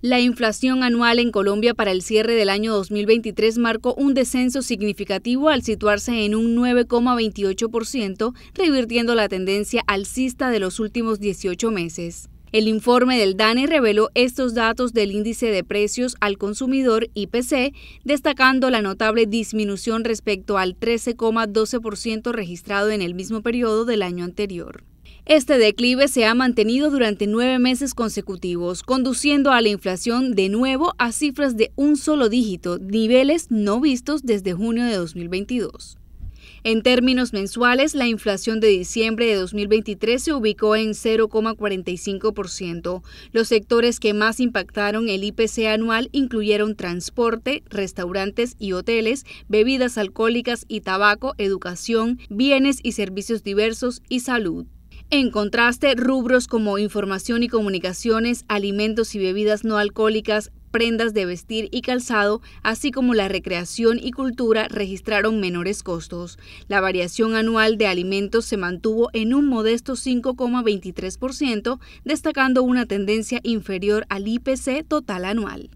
La inflación anual en Colombia para el cierre del año 2023 marcó un descenso significativo al situarse en un 9,28%, revirtiendo la tendencia alcista de los últimos 18 meses. El informe del DANE reveló estos datos del índice de precios al consumidor IPC, destacando la notable disminución respecto al 13,12% registrado en el mismo periodo del año anterior. Este declive se ha mantenido durante nueve meses consecutivos, conduciendo a la inflación de nuevo a cifras de un solo dígito, niveles no vistos desde junio de 2022. En términos mensuales, la inflación de diciembre de 2023 se ubicó en 0,45%. Los sectores que más impactaron el IPC anual incluyeron transporte, restaurantes y hoteles, bebidas alcohólicas y tabaco, educación, bienes y servicios diversos y salud. En contraste, rubros como información y comunicaciones, alimentos y bebidas no alcohólicas, prendas de vestir y calzado, así como la recreación y cultura registraron menores costos. La variación anual de alimentos se mantuvo en un modesto 5,23%, destacando una tendencia inferior al IPC total anual.